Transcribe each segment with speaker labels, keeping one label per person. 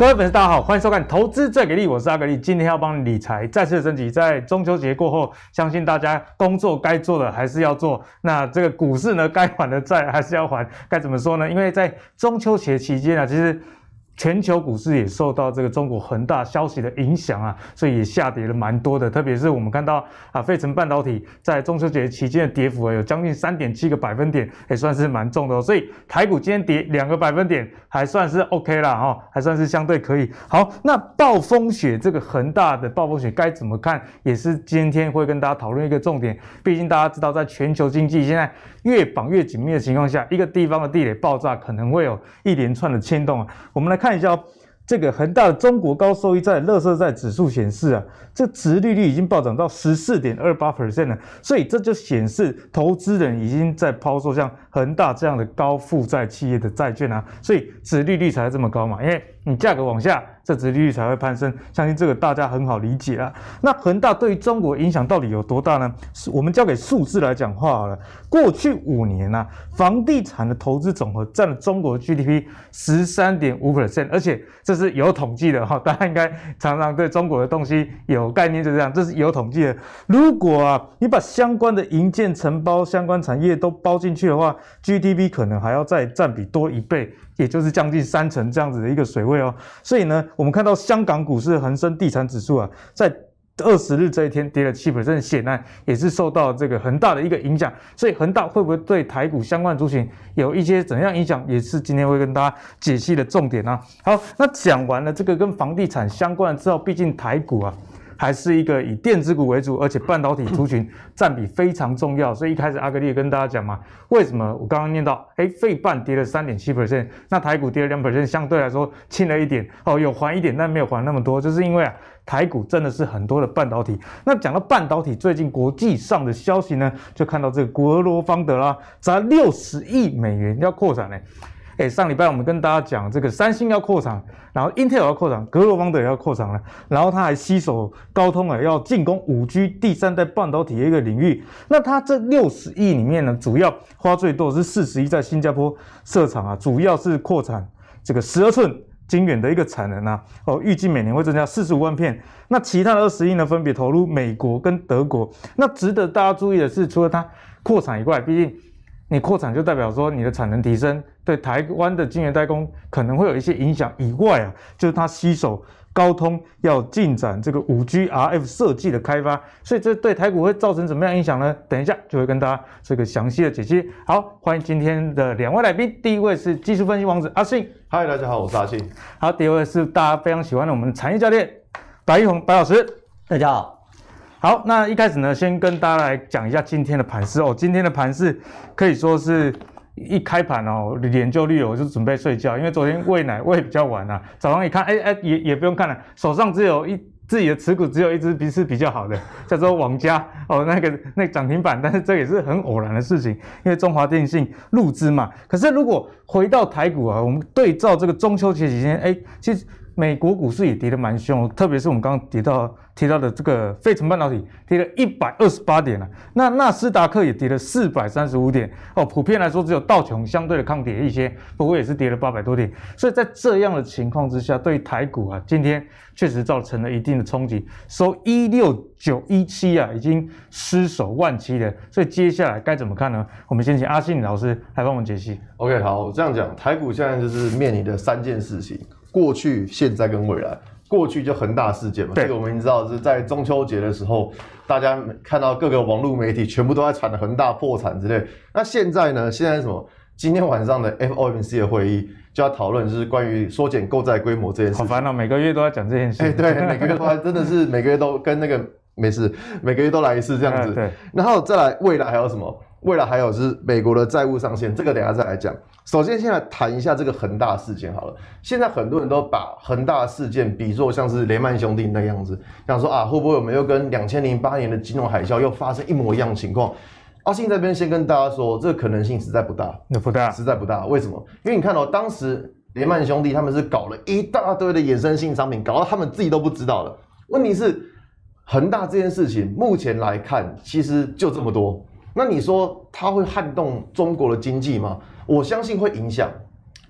Speaker 1: 各位粉丝，大家好，欢迎收看《投资最给力》，我是阿格力，今天要帮理财再次升级。在中秋节过后，相信大家工作该做的还是要做，那这个股市呢，该还的债还是要还。该怎么说呢？因为在中秋节期间啊，其实。全球股市也受到这个中国恒大消息的影响啊，所以也下跌了蛮多的。特别是我们看到啊，费城半导体在中秋节期间的跌幅有将近三点七个百分点，也算是蛮重的。哦。所以台股今天跌两个百分点，还算是 OK 啦哈，还算是相对可以。好，那暴风雪这个恒大的暴风雪该怎么看？也是今天会跟大家讨论一个重点。毕竟大家知道，在全球经济现在越绑越紧密的情况下，一个地方的地雷爆炸可能会有一连串的牵动啊。我们来看。看一下这个恒大中国高收益债、乐色债指数显示啊，这值利率已经暴涨到十四点二八 percent 了，所以这就显示投资人已经在抛售像恒大这样的高负债企业的债券啊，所以值利率才这么高嘛，因为。你价格往下，这殖利率才会攀升，相信这个大家很好理解啊。那恒大对于中国影响到底有多大呢？是我们交给数字来讲话了。过去五年啊，房地产的投资总和占了中国 GDP 十三点五 percent，而且这是有统计的哈。大家应该常常对中国的东西有概念，就这样，这是有统计的。如果啊，你把相关的银建承包相关产业都包进去的话，GDP 可能还要再占比多一倍。也就是将近三成这样子的一个水位哦，所以呢，我们看到香港股市恒生地产指数啊，在二十日这一天跌了七百 e r 显然也是受到这个很大的一个影响。所以恒大会不会对台股相关族群有一些怎样影响，也是今天会跟大家解析的重点啊。好，那讲完了这个跟房地产相关的之后，毕竟台股啊。还是一个以电子股为主，而且半导体族群占比非常重要，所以一开始阿格列跟大家讲嘛，为什么我刚刚念到，哎，费半跌了三点七 percent，那台股跌了两 percent，相对来说轻了一点，哦，有还一点，但没有还那么多，就是因为啊，台股真的是很多的半导体。那讲到半导体，最近国际上的消息呢，就看到这个国罗方德啦，砸六十亿美元要扩展嘞。哎，上礼拜我们跟大家讲，这个三星要扩产，然后 Intel 要扩产，格罗方德也要扩产了，然后他还吸手高通啊，要进攻五 G 第三代半导体的一个领域。那他这六十亿里面呢，主要花最多是四十亿在新加坡设厂啊，主要是扩产这个十二寸晶圆的一个产能啊。哦，预计每年会增加四十五万片。那其他的二十亿呢，分别投入美国跟德国。那值得大家注意的是，除了它扩产以外，毕竟。你扩产就代表说你的产能提升，对台湾的晶圆代工可能会有一些影响。以外啊，就是它吸手高通要进展这个五 G RF 设计的开发，所以这对台股会造成怎么样影响呢？等一下就会跟大家这个详细的解析。好，欢迎今天的两位来宾，第一位是技术分析王子阿信，嗨，大家好，我是阿信。好，第二位是大家非常喜欢的我们的产业教练白玉红白老师，大家好。好，那一开始呢，先跟大家来讲一下今天的盘势哦。今天的盘势可以说是一开盘哦，研究率我就准备睡觉，因为昨天喂奶喂比较晚呐。早上一看，哎哎，也也不用看了，手上只有一自己的持股只有一只是比较好的，叫做王家哦，那个那涨停板，但是这也是很偶然的事情，因为中华电信入资嘛。可是如果回到台股啊，我们对照这个中秋节期间，哎，其实。美国股市也跌得蛮凶，特别是我们刚刚提到提到的这个费城半导体跌了一百二十八点啊，那纳斯达克也跌了四百三十五点哦。普遍来说，只有道琼相对的抗跌一些，不过也是跌了八百多点。所以在这样的情况之下，对台股啊，今天确实造成了一定的冲击，收一六九一七啊，已经失守万七了。所以接下来该怎么看呢？我们先请阿信老师来帮我们解析。
Speaker 2: OK，好，我这样讲，台股现在就是面临的三件事情。过去、现在跟未来，过去就恒大事件嘛，这个我们已经知道，是在中秋节的时候，大家看到各个网络媒体全部都在传恒大破产之类。那现在呢？现在什么？今天晚上的 FOMC 的会议就要讨论，就是关于缩减购债规模这件事好烦恼，每个月都要讲这件事。哎，对，每个月都还真的是每个月都跟那个。没事，每个月都来一次这样子。对，然后再来未来还有什么？未来还有是美国的债务上限，这个等下再来讲。首先，先来谈一下这个恒大事件好了。现在很多人都把恒大事件比作像是雷曼兄弟那样子，想说啊，会不会我们又跟两千零八年的金融海啸又发生一模一样的情况？阿信这边先跟大家说，这个可能性实在不大，那不大，实在不大。为什么？因为你看哦，当时雷曼兄弟他们是搞了一大堆的衍生性商品，搞到他们自己都不知道了。问题是。恒大这件事情，目前来看，其实就这么多。那你说它会撼动中国的经济吗？我相信会影响，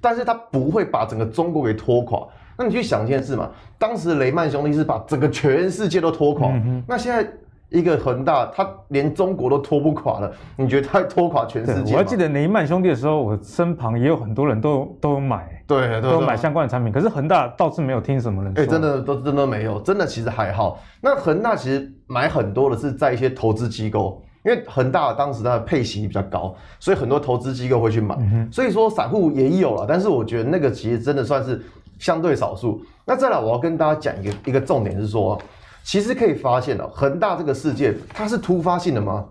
Speaker 2: 但是它不会把整个中国给拖垮。那你去想一件事嘛，当时雷曼兄弟是把整个全世界都拖垮，那现在。一个恒大，他连中国都拖不垮了，你觉得他拖垮全世界？我还记
Speaker 1: 得雷曼兄弟的时候，我身旁也有很多人都都有买，对，都有买相
Speaker 2: 关的产品。可是恒大倒是没有听什么人说，哎，真的都真的没有，真的其实还好。那恒大其实买很多的是在一些投资机构，因为恒大当时它的配息比较高，所以很多投资机构会去买。所以说散户也有了，但是我觉得那个其实真的算是相对少数。那再来，我要跟大家讲一个一个重点是说。其实可以发现哦，恒大这个事件它是突发性的吗？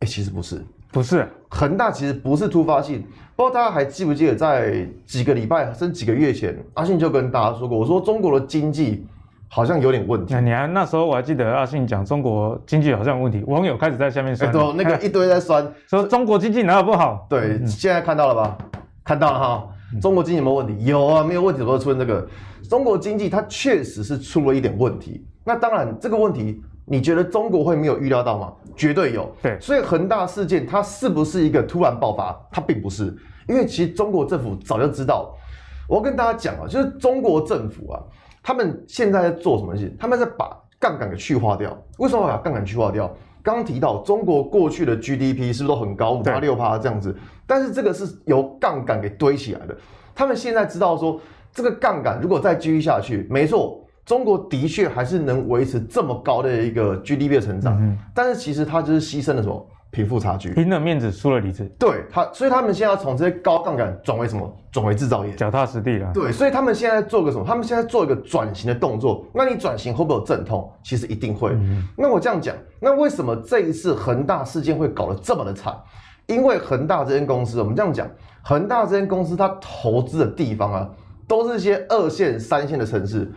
Speaker 2: 哎，其实不是，不是恒大其实不是突发性。不知道大家还记不记得在几个礼拜甚至几个月前，阿信就跟大家说过，我说中国的经济好像有点问题。你啊，那时候我还记
Speaker 1: 得阿信讲中国经济好像有问
Speaker 2: 题，网友开始在下面酸，那个一堆在酸，说中国经济哪有不好？对，现在看到了吧？看到了哈，中国经济有没有问题？有啊，没有问题么会出现这个。中国经济它确实是出了一点问题。那当然，这个问题你觉得中国会没有预料到吗？绝对有。对，所以恒大事件它是不是一个突然爆发？它并不是，因为其实中国政府早就知道。我要跟大家讲啊，就是中国政府啊，他们现在在做什么事情？他们在把杠杆给去化掉。为什么要把杠杆去化掉？刚刚提到中国过去的 GDP 是不是都很高，五八六八这样子？但是这个是由杠杆给堆起来的。他们现在知道说，这个杠杆如果再继续下去，没错。中国的确还是能维持这么高的一个 G D P 的成长，但是其实它就是牺牲了什么贫富差距，拼了面子输了理智。对他，所以他们现在从这些高杠杆转为什么？转为制造业，脚踏实地了。对，所以他们现在做个什么？他们现在做一个转型的动作。那你转型会有阵痛，其实一定会。那我这样讲，那为什么这一次恒大事件会搞得这么的惨？因为恒大这间公司，我们这样讲，恒大这间公司它投资的地方啊，都是些二线、三线的城市。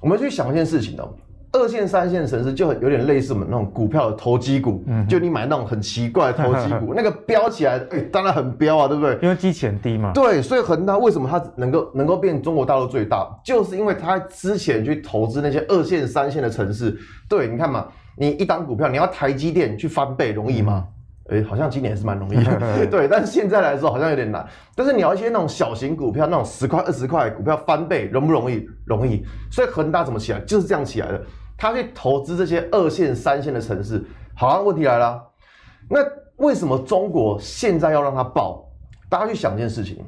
Speaker 2: 我们去想一件事情的，二线、三线城市就很有点类似我们那种股票的投机股，就你买那种很奇怪的投机股，那个飙起来，哎，当然很飙啊，对不对？因为基钱低嘛。对，所以恒大为什么它能够能够变中国大陆最大，就是因为它之前去投资那些二线、三线的城市。对，你看嘛，你一档股票，你要台积电去翻倍容易吗？哎，好像今年是蛮容易，对，但是现在来说好像有点难。但是你要一些那种小型股票，那种十块、二十块股票翻倍容不容易？容易。所以恒大怎么起来，就是这样起来的。他去投资这些二线、三线的城市。好，问题来了，那为什么中国现在要让它爆？大家去想一件事情，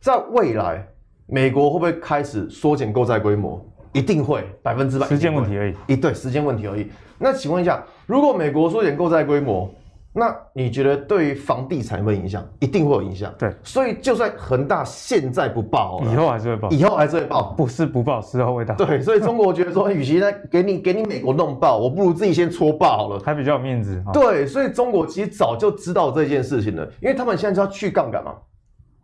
Speaker 2: 在未来，美国会不会开始缩减购债规模？一定会，百分之百。时间问题而已。一对，时间问题而已。那请问一下，如果美国缩减购债规模？那你觉得对于房地产有没有影响？一定会有影响。对，所以就算恒大现在不爆，以后还是会爆，以后还是会爆。不是不爆，是会到。对，所以中国觉得说，与其呢给你给你美国弄爆，我不如自己先戳爆好了，还比较有面子。对，所以中国其实早就知道这件事情了，因为他们现在就要去杠杆嘛。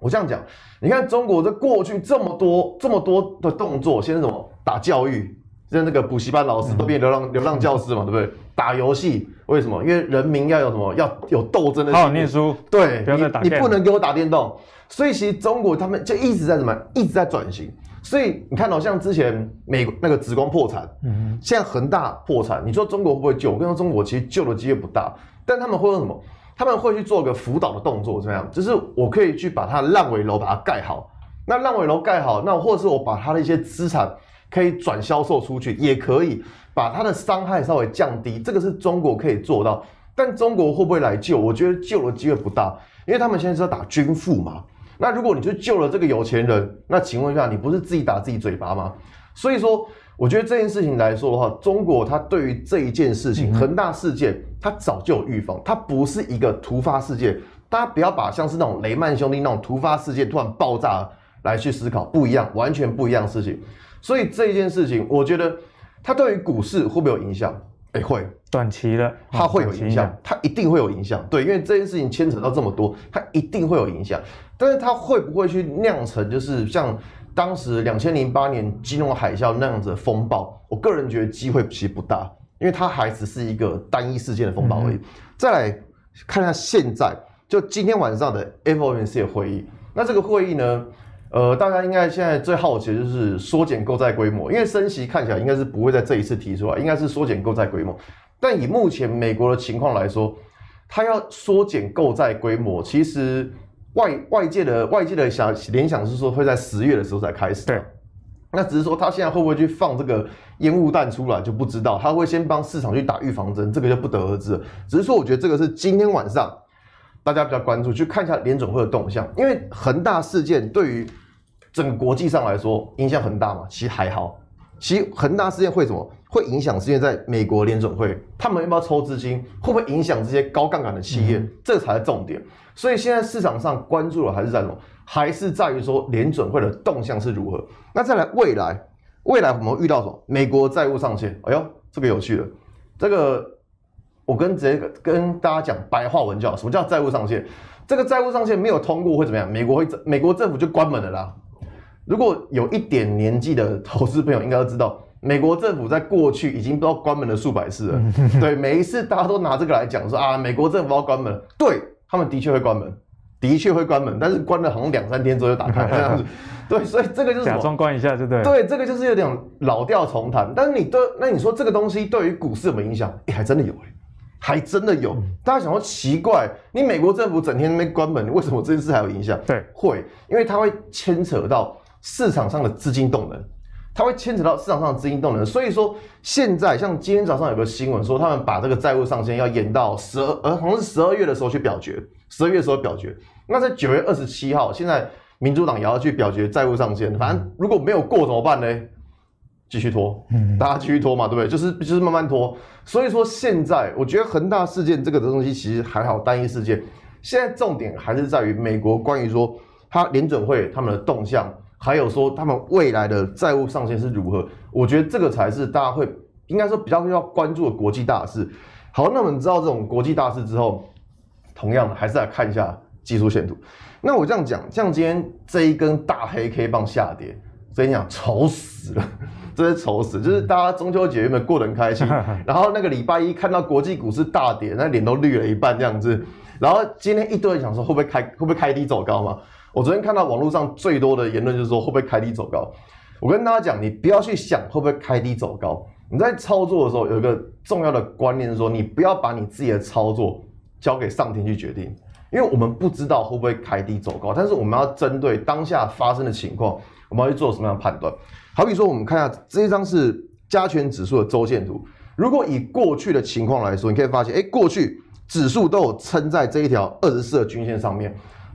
Speaker 2: 我这样讲，你看中国这过去这么多这么多的动作，先什么打教育，像那个补习班老师都变流浪流浪教师嘛，对不对？打游戏为什么？因为人民要有什么要有斗争的好念书，对你你不能给我打电动。所以其实中国他们就一直在什么一直在转型。所以你看到像之前美那个紫光破产，嗯嗯，现在恒大破产，你说中国会不会救？我跟你说，中国其实救的机会不大。但他们会用什么？他们会去做个辅导的动作，怎么样？就是我可以去把它烂尾楼把它盖好。那烂尾楼盖好，那或者是我把它的一些资产可以转销售出去，也可以。把他的伤害稍微降低，这个是中国可以做到。但中国会不会来救？我觉得救的机会不大，因为他们现在是要打军富嘛。那如果你去救了这个有钱人，那请问一下，你不是自己打自己嘴巴吗？所以说，我觉得这件事情来说的话，中国它对于这一件事情，恒大事件，它早就有预防，它不是一个突发事件。大家不要把像是那种雷曼兄弟那种突发事件突然爆炸来去思考，不一样，完全不一样的事情。所以这件事情，我觉得。它对于股市会不会有影响？哎，会短期的，它会有影响，它一定会有影响。对，因为这件事情牵扯到这么多，它一定会有影响。但是它会不会去酿成就是像当时两千零八年金融海啸那样子的风暴？我个人觉得机会其实不大，因为它还只是一个单一事件的风暴而已。再来看一下现在，就今天晚上的 FOMC 会议，那这个会议呢？呃，大家应该现在最好奇的就是缩减购债规模，因为升息看起来应该是不会在这一次提出来，应该是缩减购债规模。但以目前美国的情况来说，它要缩减购债规模，其实外外界的外界的想联想是说会在十月的时候才开始。对，那只是说他现在会不会去放这个烟雾弹出来就不知道，他会先帮市场去打预防针，这个就不得而知。只是说，我觉得这个是今天晚上大家比较关注，去看一下联总会的动向，因为恒大事件对于。整个国际上来说，影响很大嘛？其实还好，其实恒大事件会什么？会影响事件在美国联准会，他们要不要抽资金？会不会影响这些高杠杆的企业？这才是重点。所以现在市场上关注的还是在什么？还是在于说联准会的动向是如何？那再来未来，未来我们会遇到什么？美国债务上限？哎呦，这个有趣了。这个我跟这个跟大家讲白话文叫什么叫债务上限？这个债务上限没有通过会怎么样？美国会美国政府就关门了啦。如果有一点年纪的投资朋友应该都知道，美国政府在过去已经不知道关门了数百次了。对，每一次大家都拿这个来讲说啊，美国政府要关门了。对他们的确会关门，的确会关门，但是关了好像两三天之后又打开了 样子。对，所以这个就是假装关一下，对不对？对，这个就是有点老调重弹。但是你对，那你说这个东西对于股市有没影响？哎，还真的有哎，还真的有。大家想说奇怪，你美国政府整天没关门，为什么这件事还有影响？对，会，因为它会牵扯到。市场上的资金动能，它会牵扯到市场上的资金动能。所以说，现在像今天早上有个新闻说，他们把这个债务上限要延到十二，呃，好像是十二月的时候去表决，十二月的时候表决。那在九月二十七号，现在民主党也要去表决债务上限。反正如果没有过怎么办呢？继续拖，嗯，大家继续拖嘛，对不对？就是就是慢慢拖。所以说，现在我觉得恒大事件这个东西其实还好，单一事件。现在重点还是在于美国关于说他联准会他们的动向。还有说他们未来的债务上限是如何？我觉得这个才是大家会应该说比较要关注的国际大事。好，那我们知道这种国际大事之后，同样的还是来看一下技术线图。那我这样讲，像今天这一根大黑 K 棒下跌，所以你想愁死了，真是愁死。就是大家中秋节有没有过得很开心？然后那个礼拜一看到国际股市大跌，那脸都绿了一半这样子。然后今天一堆人想说，会不会开会不会开低走高嘛？我昨天看到网络上最多的言论就是说会不会开低走高。我跟大家讲，你不要去想会不会开低走高。你在操作的时候有一个重要的观念是说，你不要把你自己的操作交给上天去决定，因为我们不知道会不会开低走高。但是我们要针对当下发生的情况，我们要去做什么样的判断。好比说，我们看一下这一张是加权指数的周线图。如果以过去的情况来说，你可以发现，哎，过去指数都有撑在这一条二十四的均线上面。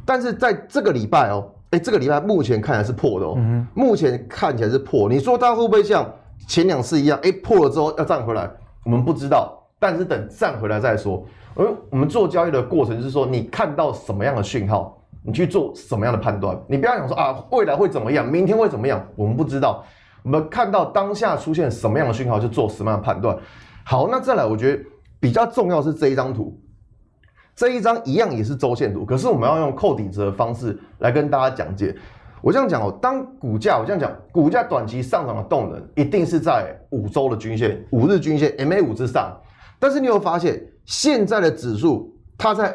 Speaker 2: 但是在这个礼拜哦，哎，这个礼拜目前看起来是破的哦，目前看起来是破。你说它会不会像前两次一样？哎，破了之后要涨回来，我们不知道。但是等涨回来再说。而我们做交易的过程是说，你看到什么样的讯号，你去做什么样的判断。你不要想说啊，未来会怎么样，明天会怎么样，我们不知道。我们看到当下出现什么样的讯号，就做什么样的判断。好，那再来，我觉得比较重要是这一张图。这一张一样也是周线图，可是我们要用扣底值的方式来跟大家讲解。我这样讲哦，当股价我这样讲，股价短期上涨的动能一定是在五周的均线、五日均线、MA 五之上。但是你有发现现在的指数它在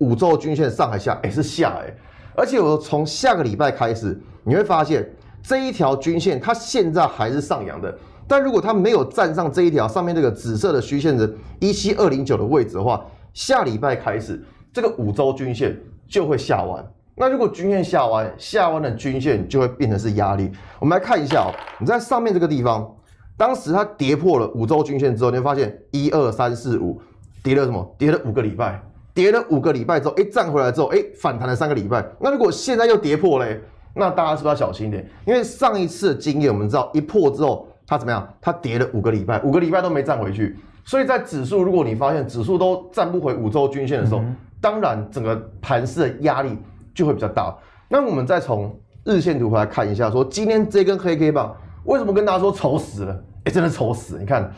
Speaker 2: 五周均线上还下？也是下哎。而且我从下个礼拜开始，你会发现这一条均线它现在还是上扬的。但如果它没有站上这一条上面这个紫色的虚线的一七二零九的位置的话。下礼拜开始，这个五周均线就会下弯。那如果均线下弯，下弯的均线就会变成是压力。我们来看一下哦，你在上面这个地方，当时它跌破了五周均线之后，你会发现一二三四五跌了什么？跌了五个礼拜，跌了五个礼拜之后，哎，站回来之后，哎，反弹了三个礼拜。那如果现在又跌破嘞，那大家是不是要小心一点？因为上一次的经验我们知道，一破之后它怎么样？它跌了五个礼拜，五个礼拜都没站回去。所以在指数，如果你发现指数都站不回五周均线的时候，当然整个盘势的压力就会比较大。那我们再从日线图来看一下，说今天这根黑 K 棒，为什么跟大家说丑死了？哎，真的丑死！你看，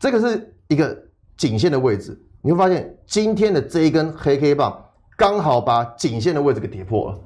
Speaker 2: 这个是一个颈线的位置，你会发现今天的这一根黑 K 棒刚好把颈线的位置给跌破了，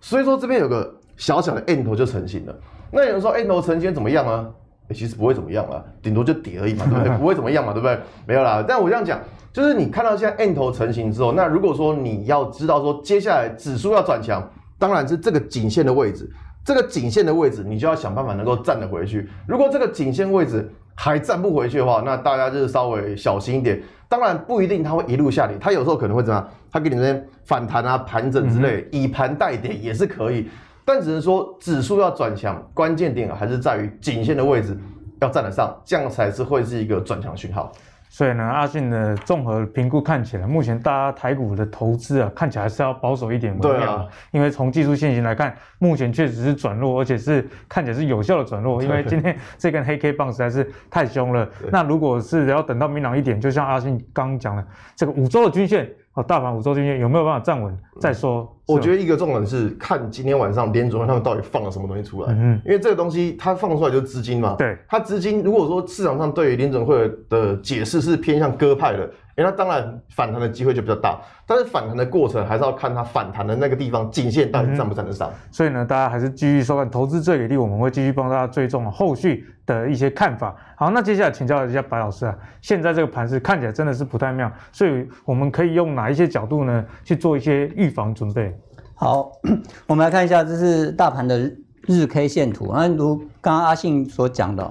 Speaker 2: 所以说这边有个小小的 N 头就成型了。那有人说 N 头成型怎么样啊？其实不会怎么样了，顶多就跌而已嘛，对不对？不会怎么样嘛，对不对？没有啦。但我这样讲，就是你看到现在暗 n 头成型之后，那如果说你要知道说接下来指数要转强，当然是这个颈线的位置，这个颈线的位置你就要想办法能够站得回去。如果这个颈线位置还站不回去的话，那大家就是稍微小心一点。当然不一定它会一路下跌，它有时候可能会怎样？它给你那边反弹啊、盘整之类，以盘带点也是可以。但只能说指数要转强，关键点还是在于颈线的位置要站得上，这样才是会是一个转强讯号。
Speaker 1: 所以呢，阿信的综合评估看起来，目前大家台股的投资啊，看起来是要保守一点。对啊，因为从技术线型来看，目前确实是转弱，而且是看起来是有效的转弱，因为今天这根黑 K 棒实在是太凶了。那如果是要等到明朗一点，就像阿信刚讲的，这个五周的均线。哦，大盘五周均线有没有办法站稳
Speaker 2: 再说？我觉得一个重点是看今天晚上林总他们到底放了什么东西出来，因为这个东西它放出来就是资金嘛。对，它资金如果说市场上对于林总会的解释是偏向鸽派的。因为它当然反弹的机会就比较大，但是反弹的过程还是要看它反弹的那个地方颈线到底站不站得上。
Speaker 1: 所以呢，大家还是继续收看《投资最给力》，我们会继续帮大家追踪后续的一些看法。好，那接下来请教一下白老师啊，现在这个盘市看起来真的是不太妙，所以我们可以用哪一些角度呢去做一些
Speaker 3: 预防准备？好，我们来看一下，这是大盘的日 K 线图那如刚刚阿信所讲的，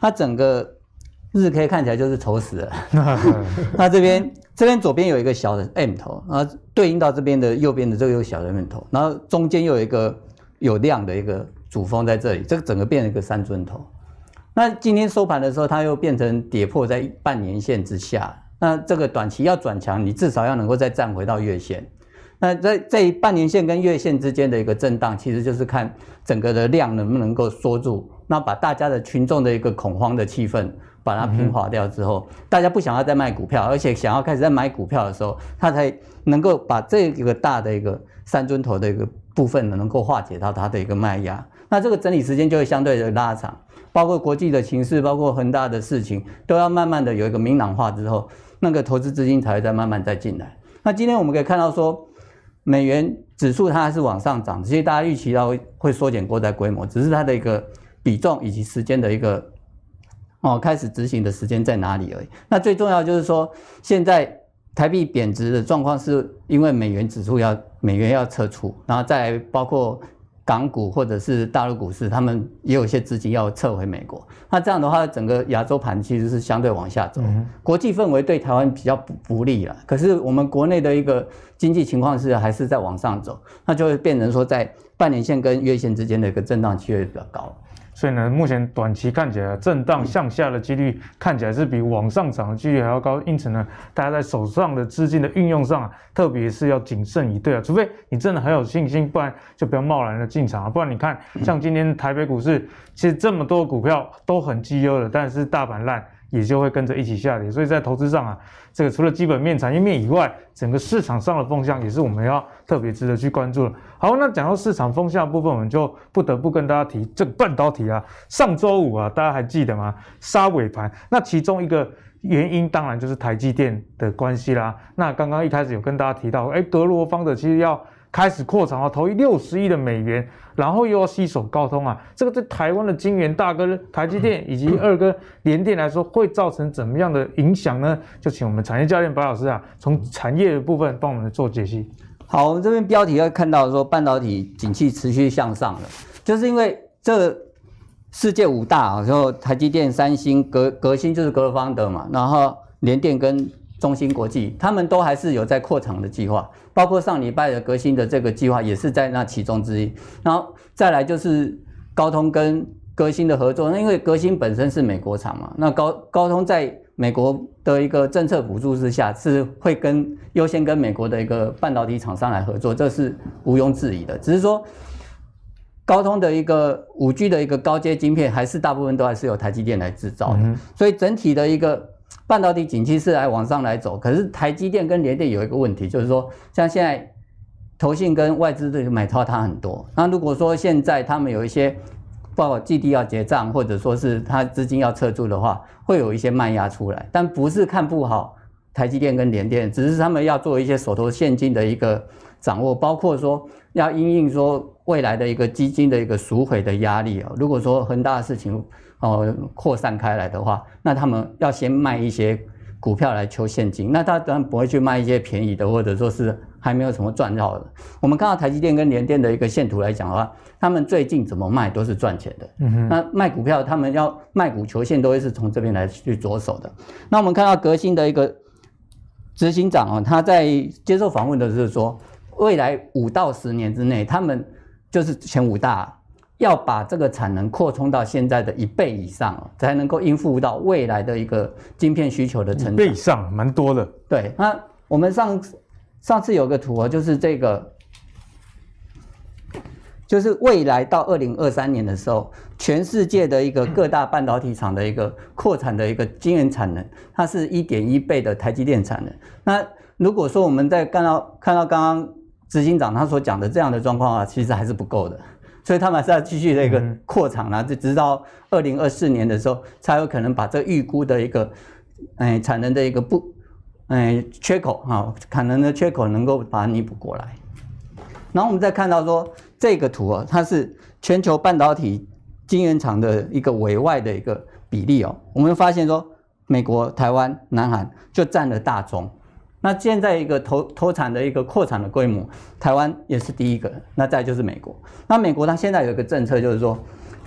Speaker 3: 它整个。日 K 看起来就是丑死了。那这边这边左边有一个小的 M 头，然后对应到这边的右边的这个有小的 M 头，然后中间又有一个有量的一个主峰在这里，这个整个变成一个三尊头。那今天收盘的时候，它又变成跌破在半年线之下，那这个短期要转强，你至少要能够再站回到月线。那在在半年线跟月线之间的一个震荡，其实就是看整个的量能不能够缩住，那把大家的群众的一个恐慌的气氛。把它平滑掉之后，大家不想要再卖股票，而且想要开始在买股票的时候，它才能够把这个大的一个三尊头的一个部分呢，能够化解到它的一个卖压。那这个整理时间就会相对的拉长，包括国际的形势，包括恒大的事情，都要慢慢的有一个明朗化之后，那个投资资金才会再慢慢再进来。那今天我们可以看到说，美元指数它还是往上涨，其实大家预期到会缩减国债规模，只是它的一个比重以及时间的一个。哦，开始执行的时间在哪里而已。那最重要就是说，现在台币贬值的状况，是因为美元指数要美元要撤出，然后再包括港股或者是大陆股市，他们也有一些资金要撤回美国。那这样的话，整个亚洲盘其实是相对往下走，国际氛围对台湾比较不利了。可是我们国内的一个经济情况是还是在往上走，那就会变成说在半年线跟月线之间的一个震荡区会比较高。所以呢，目前短期看起来，震荡向下的几率看起来是比往上涨
Speaker 1: 的几率还要高，因此呢，大家在手上的资金的运用上，特别是要谨慎以对啊，除非你真的很有信心，不然就不要贸然的进场啊，不然你看，像今天台北股市其实这么多股票都很绩优的，但是大盘烂。也就会跟着一起下跌，所以在投资上啊，这个除了基本面、产业面以外，整个市场上的风向也是我们要特别值得去关注的。好，那讲到市场风向部分，我们就不得不跟大家提这个半导体啊，上周五啊，大家还记得吗？杀尾盘，那其中一个原因当然就是台积电的关系啦。那刚刚一开始有跟大家提到，哎，德罗方的其实要。开始扩产啊，投一六十亿的美元，然后又要吸手高通啊，这个对台湾的晶圆大哥台积电 以及二哥联电来说，会造成怎么样的影响呢？就请我们产业教练白老师啊，从产业的部分帮我们做解析。好，
Speaker 3: 我们这边标题要看到说半导体景气持续向上的，就是因为这世界五大啊，就台积电、三星、格格新就是格罗方德嘛，然后联电跟。中芯国际，他们都还是有在扩厂的计划，包括上礼拜的革新的这个计划也是在那其中之一。然后再来就是高通跟革新的合作，那因为革新本身是美国厂嘛，那高高通在美国的一个政策辅助之下，是会跟优先跟美国的一个半导体厂商来合作，这是毋庸置疑的。只是说高通的一个五 G 的一个高阶晶片，还是大部分都还是由台积电来制造，的，所以整体的一个。半导体景气是来往上来走，可是台积电跟联电有一个问题，就是说像现在投信跟外资的买超它很多。那如果说现在他们有一些，报基地要结账，或者说是它资金要撤出的话，会有一些慢压出来。但不是看不好台积电跟联电，只是他们要做一些手头现金的一个掌握，包括说要因应说未来的一个基金的一个赎回的压力啊。如果说恒大的事情。哦，扩散开来的话，那他们要先卖一些股票来求现金。那他当然不会去卖一些便宜的，或者说是还没有什么赚到的。我们看到台积电跟联电的一个线图来讲的话，他们最近怎么卖都是赚钱的。那卖股票，他们要卖股求现都会是从这边来去着手的。那我们看到革新的一个执行长哦，他在接受访问的时候说，未来五到十年之内，他们就是前五大。要把这个产能扩充到现在的一倍以上，才能够应付到未来的一个晶片需求的成倍上，蛮多的。对，那我们上上次有个图啊，就是这个，就是未来到二零二三年的时候，全世界的一个各大半导体厂的一个扩产的一个晶圆产能，它是一点一倍的台积电产能。那如果说我们在看到看到刚刚执行长他所讲的这样的状况啊，其实还是不够的。所以他们还是要继续的一个扩厂啊，就直到二零二四年的时候，才有可能把这预估的一个，哎，产能的一个不，哎，缺口啊，产能的缺口能够把它弥补过来。然后我们再看到说这个图啊，它是全球半导体晶圆厂的一个委外的一个比例哦，我们发现说美国、台湾、南韩就占了大宗。那现在一个投投产的一个扩产的规模，台湾也是第一个。那再就是美国。那美国它现在有一个政策，就是说，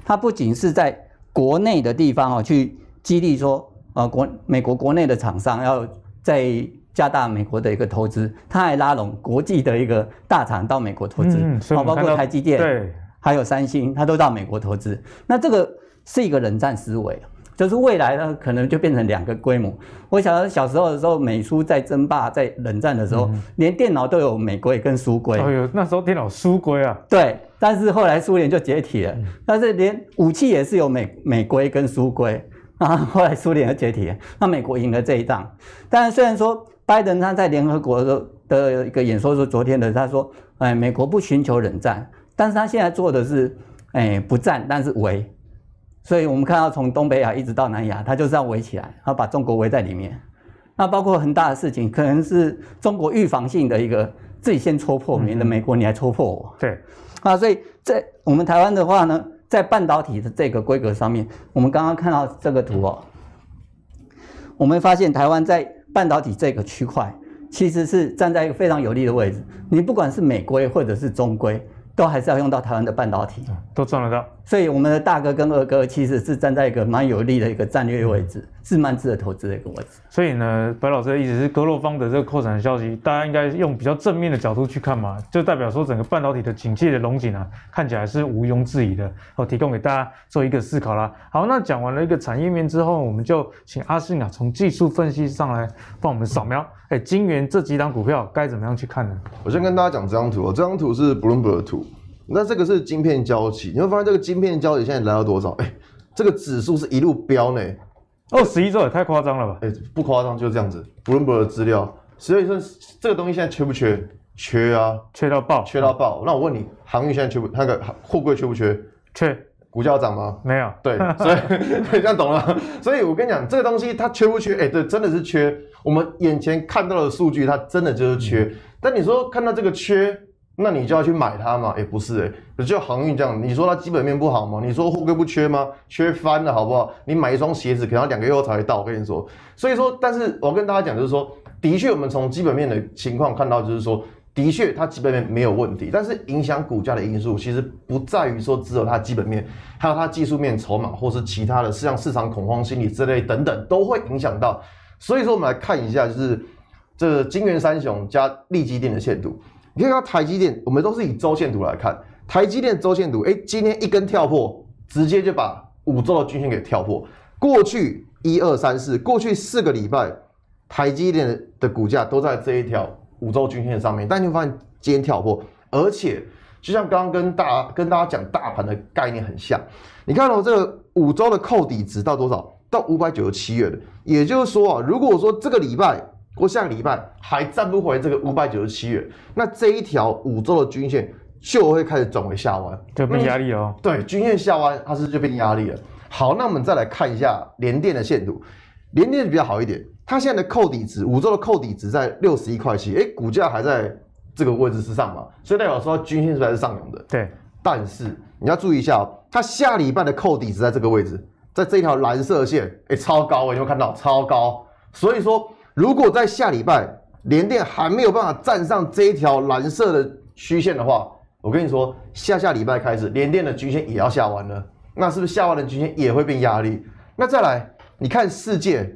Speaker 3: 它不仅是在国内的地方哦，去激励说，呃，国美国国内的厂商要再加大美国的一个投资，它还拉拢国际的一个大厂到美国投资，好，包括台积电，对，还有三星，它都到美国投资。那这个是一个冷战思维。就是未来呢，可能就变成两个规模。我想到小时候的时候，美苏在争霸，在冷战的时候，连电脑都有美规跟苏规。哎呦，那时候电脑苏规啊。对，但是后来苏联就解体了。但是连武器也是有美美规跟苏规啊。后来苏联解体，那美国赢了这一仗。但是虽然说拜登他在联合国的的一个演说是昨天的，他说，哎，美国不寻求冷战，但是他现在做的是，哎，不战但是围。所以我们看到从东北亚一直到南亚，它就是这样围起来，它把中国围在里面。那包括很大的事情，可能是中国预防性的一个自己先戳破，免得美国你来戳破我。对，啊，所以在我们台湾的话呢，在半导体的这个规格上面，我们刚刚看到这个图哦，我们发现台湾在半导体这个区块其实是站在一个非常有利的位置。你不管是美规或者是中规，都还是要用到台湾的半导体，都赚得到。所以我们的大哥跟二哥其实是站在一个蛮有利的一个战略位置，是慢资的投资的一个位置。
Speaker 1: 所以呢，白老师的意思是，格洛方的这个扩展消息，大家应该用比较正面的角度去看嘛，就代表说整个半导体的景气的龙井啊，看起来是毋庸置疑的。我提供给大家做一个思考啦。好，那讲完了一个产业面之后，我们就请阿信啊，从技术分析上来帮我们扫描，哎，金圆这几档股票该怎么样去看呢？
Speaker 2: 我先跟大家讲这张图，这张图是 Bloomberg 的图。那这个是晶片交期，你会发现这个晶片交期现在来到多少？哎，这个指数是一路飙呢。哦，十一周也太夸张了吧？哎，不夸张，就是这样子。布伦 o 的资料，所以说这个东西现在缺不缺？缺啊，缺到爆，缺到爆。那我问你，航运现在缺不？那个货柜缺不缺？缺。股价涨吗？没有。对，所以 这样懂了。所以我跟你讲，这个东西它缺不缺？哎，对，真的是缺。我们眼前看到的数据，它真的就是缺。但你说看到这个缺。那你就要去买它嘛？也不是，诶就航运这样。你说它基本面不好吗？你说货柜不缺吗？缺翻了，好不好？你买一双鞋子，可能两个月后才到。我跟你说，所以说，但是我跟大家讲，就是说，的确，我们从基本面的情况看到，就是说，的确它基本面没有问题。但是，影响股价的因素其实不在于说只有它基本面，还有它技术面、筹码，或是其他的，像市场恐慌心理之类等等，都会影响到。所以说，我们来看一下，就是这金元三雄加利基电的限度。你看，到台积电，我们都是以周线图来看台积电周线图。哎，今天一根跳破，直接就把五周的均线给跳破。过去一二三四，过去四个礼拜，台积电的股价都在这一条五周均线上面。但你发现今天跳破，而且就像刚刚跟大跟大家讲大盘的概念很像。你看我这五周的扣底值到多少？到五百九十七元。也就是说啊，如果说这个礼拜。过下礼拜还站不回这个五百九十七元，那这一条五周的均线就会开始转为下弯，就变压力了。对，均线下弯，它是不是就变压力了？好，那我们再来看一下连电的线图，连电比较好一点，它现在的扣底值五周的扣底值在六十一块七，哎，股价还在这个位置之上嘛，所以代表说均线还是上扬的。对，但是你要注意一下，它下礼拜的扣底值在这个位置，在这一条蓝色线，哎，超高，有没有看到超高？所以说。如果在下礼拜联电还没有办法站上这条蓝色的虚线的话，我跟你说，下下礼拜开始联电的均线也要下完了。那是不是下完的均线也会变压力？那再来，你看世界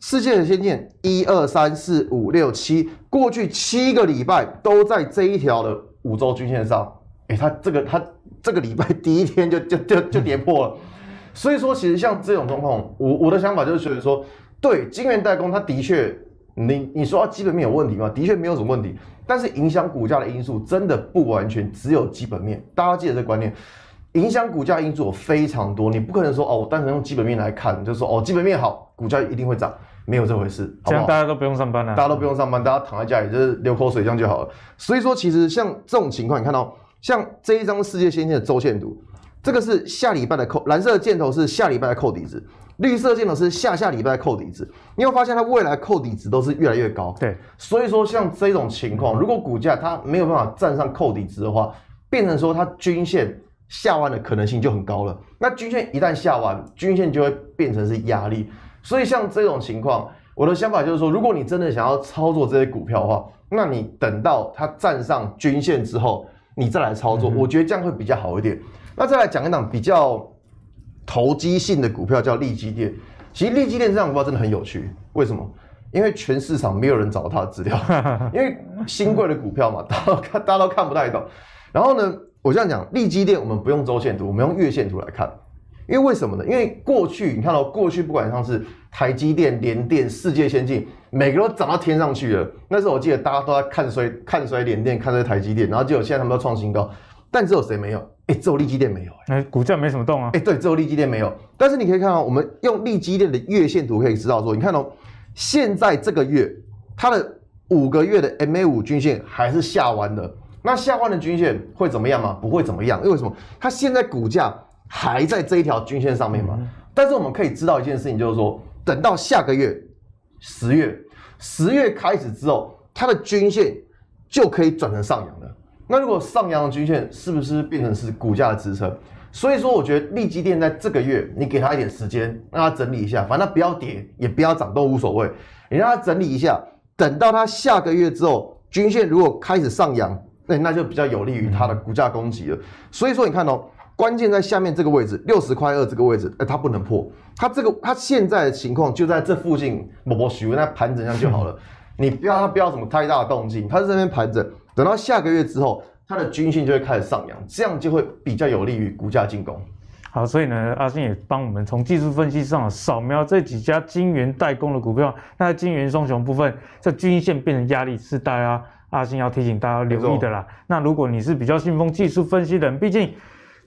Speaker 2: 世界的先线一二三四五六七，过去七个礼拜都在这一条的五周均线上。哎，他这个他这个礼拜第一天就就就就跌破了。所以说，其实像这种状况，我我的想法就是觉得说。对，晶圆代工，它的确，你你说它基本面有问题吗？的确没有什么问题，但是影响股价的因素真的不完全只有基本面。大家记得这观念，影响股价因素非常多，你不可能说哦，我单纯用基本面来看，就说哦基本面好，股价一定会涨，没有这回事。这样大家都不用上班了，大家都不用上班，大家躺在家里就是流口水，这样就好了。所以说，其实像这种情况，你看到像这一张世界先进的周线图，这个是下礼拜的扣，蓝色的箭头是下礼拜的扣底值。绿色箭筑是下下礼拜扣底值，你会发现它未来扣底值都是越来越高。对，所以说像这种情况，如果股价它没有办法站上扣底值的话，变成说它均线下弯的可能性就很高了。那均线一旦下弯，均线就会变成是压力。所以像这种情况，我的想法就是说，如果你真的想要操作这些股票的话，那你等到它站上均线之后，你再来操作，我觉得这样会比较好一点。那再来讲一档比较。投机性的股票叫利基电，其实利基电这张股票真的很有趣，为什么？因为全市场没有人找它的资料，因为新贵的股票嘛，大家大家都看不太懂。然后呢，我这样讲，利基电我们不用周线图，我们用月线图来看，因为为什么呢？因为过去你看到过去不管像是台积电、联电、世界先进，每个都涨到天上去了。那时候我记得大家都在看衰看衰联电，看衰台积电，然后结果现在他们都创新高，但只有谁没有？哎，只有利基电没有，哎，股价没什么动啊。哎，对，只有利基电没有，但是你可以看到，我们用利基电的月线图可以知道说，你看哦，现在这个月它的五个月的 MA 五均线还是下弯的，那下弯的均线会怎么样吗？不会怎么样，因为什么？它现在股价还在这一条均线上面嘛。但是我们可以知道一件事情，就是说，等到下个月十月十月开始之后，它的均线就可以转成上扬。那如果上扬的均线是不是变成是股价的支撑？所以说，我觉得利基电在这个月，你给它一点时间，让它整理一下，反正不要跌也不要涨都无所谓，你让它整理一下，等到它下个月之后，均线如果开始上扬，那那就比较有利于它的股价攻击了。所以说，你看哦，关键在下面这个位置，六十块二这个位置，哎，它不能破，它这个它现在的情况就在这附近，某某徐那它盘整上就好了，你不要它不要什么太大的动静，它在这边盘整。等到下个月之后，它的均线就会开始上扬，这样就会比较有利于股价进攻。
Speaker 1: 好，所以呢，阿信也帮我们从技术分析上扫描这几家晶圆代工的股票。那晶圆双雄部分，这均线变成压力，是大家阿信要提醒大家留意的啦。那如果你是比较信奉技术分析的人，毕竟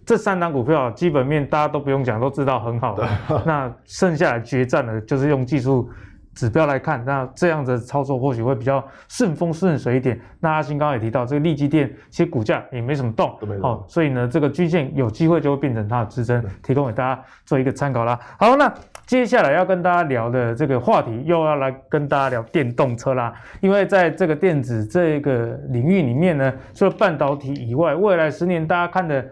Speaker 1: 这三档股票基本面大家都不用讲，都知道很好。那剩下来决战的就是用技术。指标来看，那这样的操作或许会比较顺风顺水一点。那阿星刚刚也提到，这个利基电其实股价也没什么动，哦，所以呢，这个均线有机会就会变成它的支撑，提供给大家做一个参考啦。好，那接下来要跟大家聊的这个话题，又要来跟大家聊电动车啦，因为在这个电子这个领域里面呢，除了半导体以外，未来十年大家看的。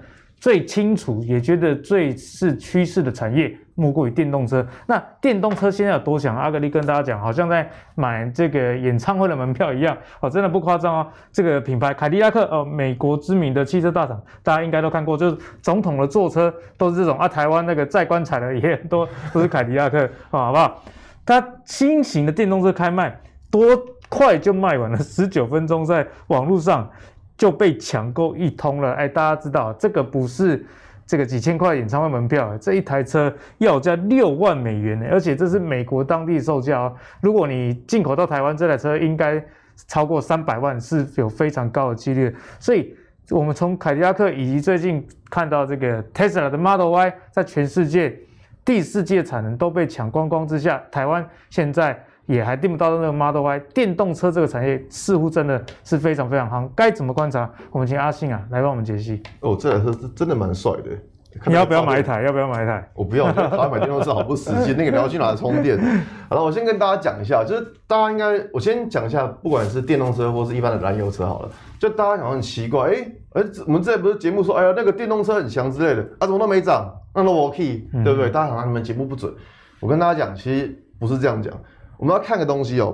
Speaker 1: 最清楚也觉得最是趋势的产业，莫过于电动车。那电动车现在有多想？阿格力跟大家讲，好像在买这个演唱会的门票一样哦，真的不夸张哦。这个品牌凯迪拉克哦，美国知名的汽车大厂，大家应该都看过，就是总统的坐车都是这种啊。台湾那个在棺材的也多都是凯迪拉克啊，好不好？它新型的电动车开卖，多快就卖完了，十九分钟在网络上。就被抢购一通了，哎，大家知道这个不是这个几千块演唱会门票，这一台车要价六万美元呢，而且这是美国当地售价哦。如果你进口到台湾，这台车应该超过三百万，是有非常高的几率。所以，我们从凯迪拉克以及最近看到这个 Tesla 的 Model Y，在全世界第四季产能都被抢光光之下，台湾现在。也还订不到那个 Model Y 电动车这个产业似乎真的是非常非常夯，该怎么观察？我们请阿信啊来帮我们
Speaker 2: 解析。哦，这台车是真的蛮帅的。你要不要买一台？要不要买一台？我不要，我买电动车好不实际，那个你要去哪里充电？好了，我先跟大家讲一下，就是大家应该我先讲一下，不管是电动车或是一般的燃油车，好了，就大家好像很奇怪，哎哎，我们这不是节目说，哎呀那个电动车很强之类的，啊怎么都没涨，那都 OK e y 对不对？大家想你们节目不准，我跟大家讲，其实不是这样讲。我们要看个东西哦，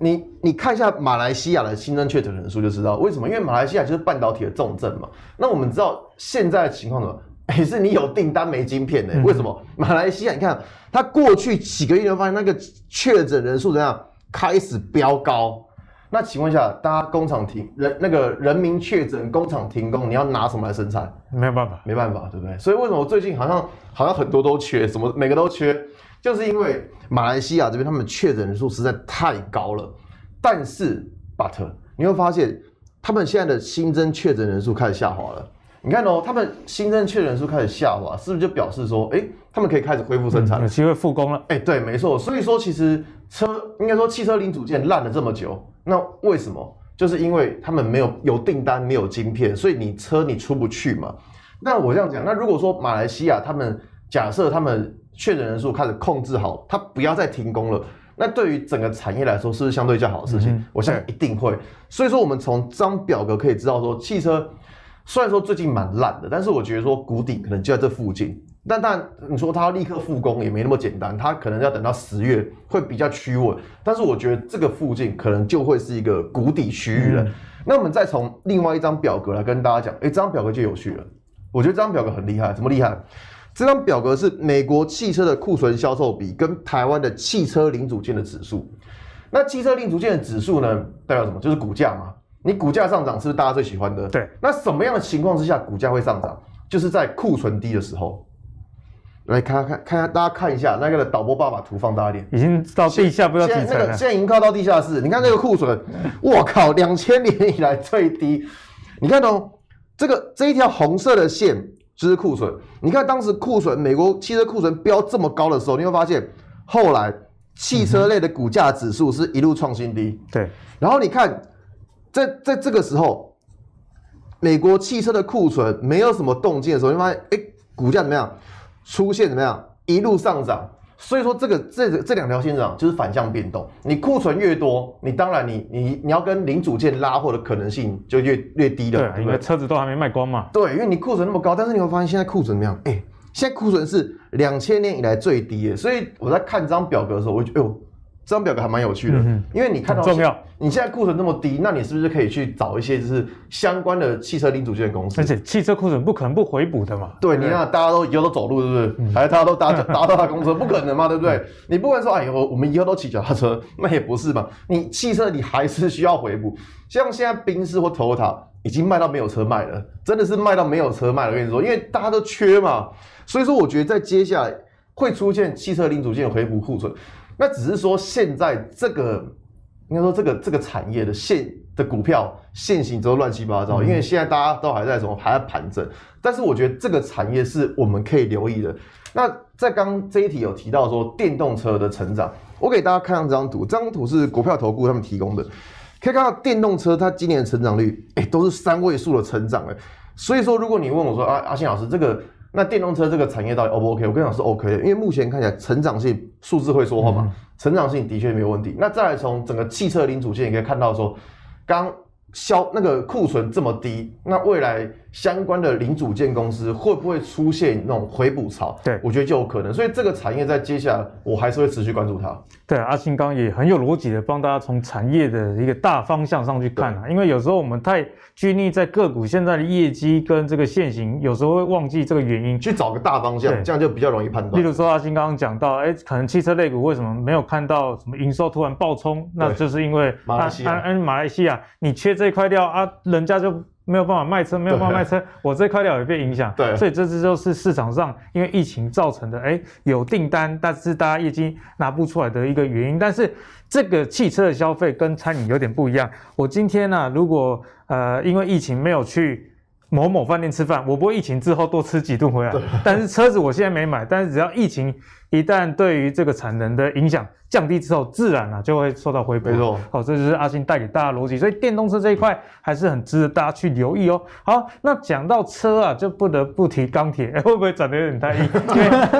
Speaker 2: 你你看一下马来西亚的新增确诊人数就知道为什么？因为马来西亚就是半导体的重镇嘛。那我们知道现在的情况呢？么？也 是你有订单没晶片呢？为什么？马来西亚，你看它过去几个月就发现那个确诊人数怎样开始飙高？那问一下，大家工厂停人那个人民确诊，工厂停工，你要拿什么来生产？没有办法，没办法，对不对？所以为什么最近好像好像很多都缺？什么每个都缺？就是因为马来西亚这边他们的确诊人数实在太高了，但是，But 你会发现他们现在的新增确诊人数开始下滑了。你看哦，他们新增确诊人数开始下滑，是不是就表示说，哎，他们可以开始恢复生产，了，有机会复工了？哎，对，没错。所以说，其实车应该说汽车零组件烂了这么久，那为什么？就是因为他们没有有订单，没有晶片，所以你车你出不去嘛。那我这样讲，那如果说马来西亚他们假设他们。确诊人数开始控制好，它不要再停工了。那对于整个产业来说，是不是相对较好的事情？我相信一定会。所以说，我们从这张表格可以知道，说汽车虽然说最近蛮烂的，但是我觉得说谷底可能就在这附近。但但你说它要立刻复工也没那么简单，它可能要等到十月会比较趋稳。但是我觉得这个附近可能就会是一个谷底区域了。那我们再从另外一张表格来跟大家讲，哎，这张表格就有趣了。我觉得这张表格很厉害，怎么厉害？这张表格是美国汽车的库存销售比跟台湾的汽车零组件的指数。那汽车零组件的指数呢，代表什么？就是股价嘛。你股价上涨，是不是大家最喜欢的？对。那什么样的情况之下股价会上涨？就是在库存低的时候。来看看看大家看一下那个导播爸爸图放大一点，已经到地下不要题材现在已经靠到地下室，你看这个库存，我靠，两千年以来最低。你看哦，这个这一条红色的线。这是库存，你看当时库存美国汽车库存飙这么高的时候，你会发现后来汽车类的股价指数是一路创新低。对，然后你看在在这个时候，美国汽车的库存没有什么动静的时候，你发现哎股价怎么样出现怎么样一路上涨。所以说，这个这这两条线上就是反向变动。你库存越多，你当然你你你要跟零组件拉货的可能性就越越低了。对，因为车子都还没卖光嘛。对，因为你库存那么高，但是你会发现现在库存怎么样？哎，现在库存是两千年以来最低。所以我在看这张表格的时候，我觉哎呦。这张表格还蛮有趣的，嗯，因为你看到重要，你现在库存那么低，那你是不是可以去找一些就是相关的汽车零组件公司？而且汽车库存不可能不回补的嘛，对，你看大家都以后都走路，是不是？还有大家都搭脚搭他公车？不可能嘛，对不对？你不管说哎，呦，我们以后都骑脚踏车，那也不是嘛。你汽车你还是需要回补，像现在宾士或 Toyota 已经卖到没有车卖了，真的是卖到没有车卖了。我跟你说，因为大家都缺嘛，所以说我觉得在接下来会出现汽车零组件回补库存。那只是说，现在这个应该说这个这个产业的现的股票现形都乱七八糟，因为现在大家都还在什么，还在盘整。但是我觉得这个产业是我们可以留意的。那在刚这一题有提到说电动车的成长，我给大家看这张图，这张图是股票投顾他们提供的，可以看到电动车它今年成长率，哎，都是三位数的成长哎。所以说，如果你问我说啊，阿信老师这个。那电动车这个产业到底 O 不 OK？我跟你讲是 OK 的，因为目前看起来成长性数字会说话嘛，成长性的确没有问题。那再来从整个汽车零组件也可以看到，说刚销那个库存这么低，那未来。相关的零组件公司会不会出现那种回补潮？对，我觉得就有可能。所以这个产业在接下来，我还是会持续关注它。
Speaker 1: 对，阿新刚也很有逻辑的帮大家从产业的一个大方向上去看啊。因为有时候我们太拘泥在个股现在的业绩跟这个现形，有时候会忘记这个原因，去找个大方向，这样就比较容易判断。例如说，阿新刚刚讲到，哎，可能汽车类股为什么没有看到什么营收突然暴冲？那就是因为马马马来西亚你缺这块料啊，人家就。没有办法卖车，没有办法卖车，我这块料也被影响。对，所以这次就是市场上因为疫情造成的，哎，有订单，但是大家业绩拿不出来的一个原因。但是这个汽车的消费跟餐饮有点不一样。我今天呢，如果呃因为疫情没有去某某饭店吃饭，我不会疫情之后多吃几顿回来。但是车子我现在没买，但是只要疫情。一旦对于这个产能的影响降低之后，自然啊就会受到回补。好，这就是阿星带给大家逻辑。所以电动车这一块还是很值得大家去留意哦。好，那讲到车啊，就不得不提钢铁，会不会讲的有点太硬？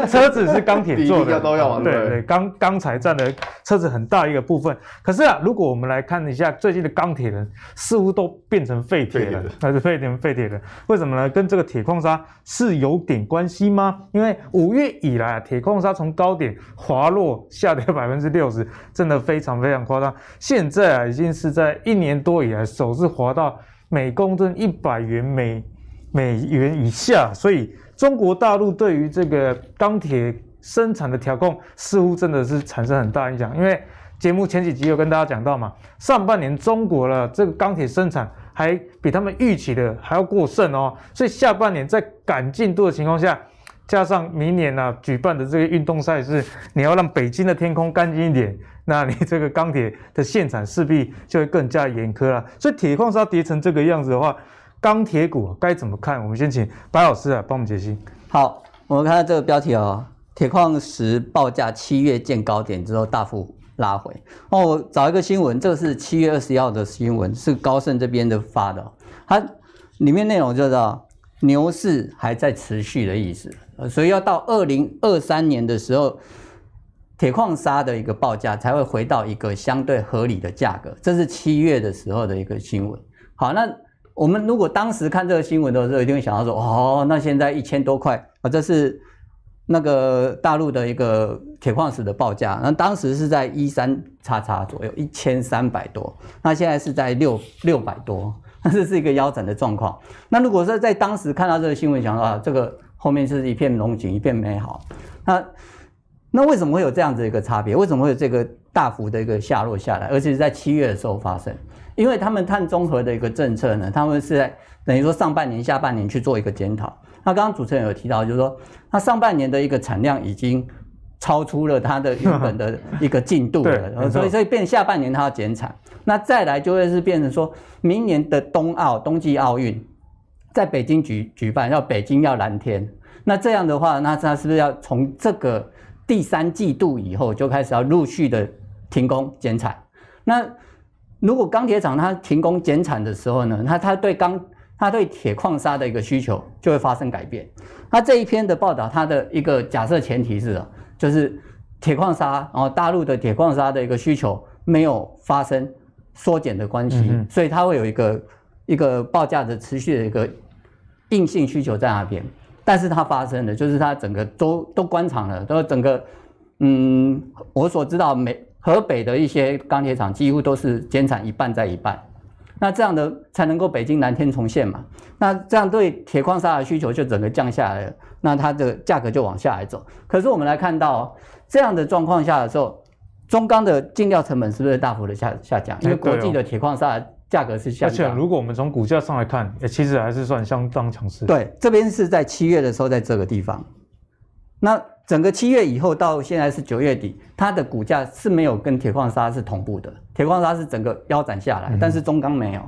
Speaker 1: 车子是钢铁做的，对对，钢钢材占的车子很大一个部分。可是啊，如果我们来看一下最近的钢铁人，似乎都变成废铁了，还是废铁，废铁了。为什么呢？跟这个铁矿砂是有点关系吗？因为五月以来啊，铁矿砂。从高点滑落，下跌百分之六十，真的非常非常夸张。现在啊，已经是在一年多以来，首次滑到每公吨一百元每美元以下。所以，中国大陆对于这个钢铁生产的调控，似乎真的是产生很大影响。因为节目前几集有跟大家讲到嘛，上半年中国的这个钢铁生产还比他们预期的还要过剩哦，所以下半年在赶进度的情况下。加上明年呢举办的这个运动赛事，你要让北京的天空干净一点，那你这个钢铁的限产势必就会更加严苛了。所以铁矿石跌成这个样子的话，钢
Speaker 3: 铁股该怎么看？我们先请白老师啊帮我们解析。好，我们看这个标题哦，铁矿石报价七月见高点之后大幅拉回。哦，我找一个新闻，这个是七月二十一号的新闻，是高盛这边的发的，它里面内容就叫牛市还在持续的意思，所以要到二零二三年的时候，铁矿砂的一个报价才会回到一个相对合理的价格。这是七月的时候的一个新闻。好，那我们如果当时看这个新闻的时候，一定会想到说：哦，那现在一千多块啊，这是那个大陆的一个铁矿石的报价。那当时是在一三叉叉左右，一千三百多。那现在是在六六百多。那 这是一个腰斩的状况。那如果说在当时看到这个新闻，想说这个后面是一片龙景，一片美好。那那为什么会有这样子一个差别？为什么会有这个大幅的一个下落下来？而且在七月的时候发生，因为他们碳中和的一个政策呢，他们是在等于说上半年、下半年去做一个检讨。那刚刚主持人有提到，就是说他上半年的一个产量已经。超出了它的原本的 一个进度了，所以所以变下半年它要减产，那再来就会是变成说明年的冬奥冬季奥运在北京举举办，要北京要蓝天，那这样的话，那它是不是要从这个第三季度以后就开始要陆续的停工减产？那如果钢铁厂它停工减产的时候呢，它它对钢它对铁矿砂的一个需求就会发生改变。那这一篇的报道，它的一个假设前提是就是铁矿砂，然后大陆的铁矿砂的一个需求没有发生缩减的关系，所以它会有一个一个报价的持续的一个硬性需求在那边。但是它发生了，就是它整个都都关厂了，都整个，嗯，我所知道，美河北的一些钢铁厂几乎都是减产一半再一半。那这样的才能够北京蓝天重现嘛？那这样对铁矿砂的需求就整个降下来了，那它的价格就往下来走。可是我们来看到这样的状况下的时候，中钢的进料成本是不是大幅的下下降？因为国际的铁矿砂价格是下降。而且
Speaker 1: 如果我们从股价上来看，其实还是算相当强势。
Speaker 3: 对，这边是在七月的时候，在这个地方。那整个七月以后到现在是九月底，它的股价是没有跟铁矿砂是同步的。铁矿砂是整个腰斩下来，但是中钢没有。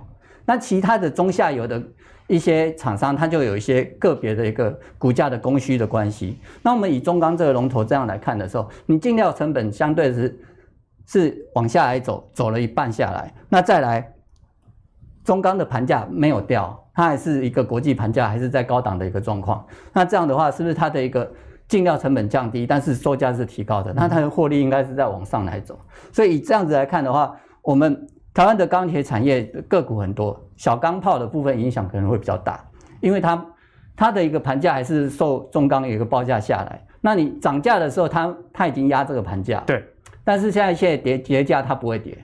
Speaker 3: 那其他的中下游的一些厂商，它就有一些个别的一个股价的供需的关系。那我们以中钢这个龙头这样来看的时候，你进料成本相对是是往下来走，走了一半下来。那再来中钢的盘价没有掉，它还是一个国际盘价，还是在高档的一个状况。那这样的话，是不是它的一个？尽量成本降低，但是售价是提高的，那它的获利应该是在往上来走。所以以这样子来看的话，我们台湾的钢铁产业个股很多，小钢炮的部分影响可能会比较大，因为它它的一个盘价还是受重钢一个报价下来。那你涨价的时候，它它已经压这个盘价。对，但是现在现在跌跌价，它不会跌，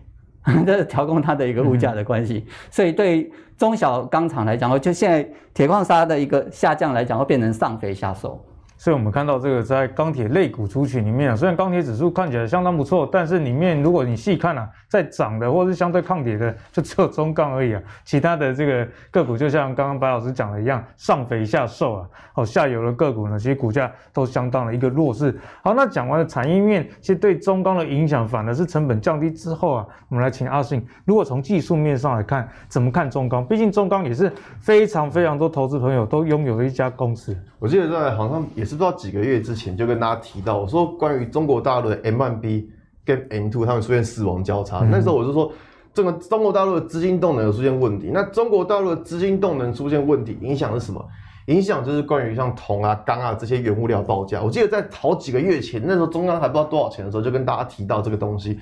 Speaker 3: 这 是调控它的一个物价的关系。所以对中小钢厂来讲，就现在铁矿砂的一个下降来讲，会变成上肥下瘦。所以，我们看到这个在钢
Speaker 1: 铁类股族群里面啊，虽然钢铁指数看起来相当不错，但是里面如果你细看啊，在涨的或是相对抗跌的，就只有中钢而已啊。其他的这个个股，就像刚刚白老师讲的一样，上肥下瘦啊。哦，下游的个股呢，其实股价都相当的一个弱势。好，那讲完了产业面，其实对中钢的影响，反而是成本降低之后啊。我们来请阿信，如果从技术面上来看，怎么看中钢？毕竟中钢也是非常非常多投资朋友都拥有的一家公司。
Speaker 2: 我记得在好像也是不知道几个月之前就跟大家提到，我说关于中国大陆的 M1B 跟 M2 他们出现死亡交叉，那时候我就说整个中国大陆的资金动能有出现问题。那中国大陆的资金动能出现问题，影响是什么？影响就是关于像铜啊、钢啊这些原物料报价。我记得在好几个月前，那时候中央还不知道多少钱的时候，就跟大家提到这个东西。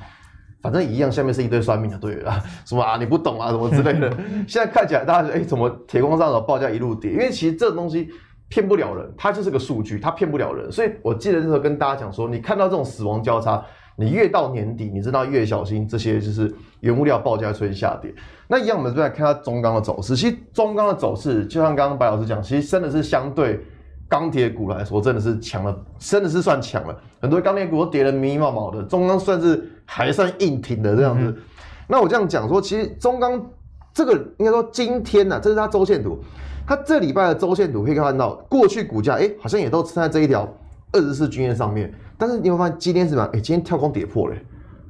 Speaker 2: 反正一样，下面是一堆算命的对 啊，什么你不懂啊，什么之类的。现在看起来大家哎，怎么铁矿上的报价一路跌？因为其实这东西。骗不了人，它就是个数据，它骗不了人。所以我记得那时候跟大家讲说，你看到这种死亡交叉，你越到年底，你知道越小心这些就是原物料报价出现下跌。那一样，我们就来看它中钢的走势。其实中钢的走势，就像刚刚白老师讲，其实真的是相对钢铁股来说，真的是强了，真的是算强了。很多钢铁股都跌得迷迷毛毛的，中钢算是还算硬挺的这样子。那我这样讲说，其实中钢这个应该说今天呢，这是它周线图。它这礼拜的周线图可以看到，过去股价哎好像也都站在这一条二十四均线上面，但是你会发现今天什么样？哎，今天跳空跌破了，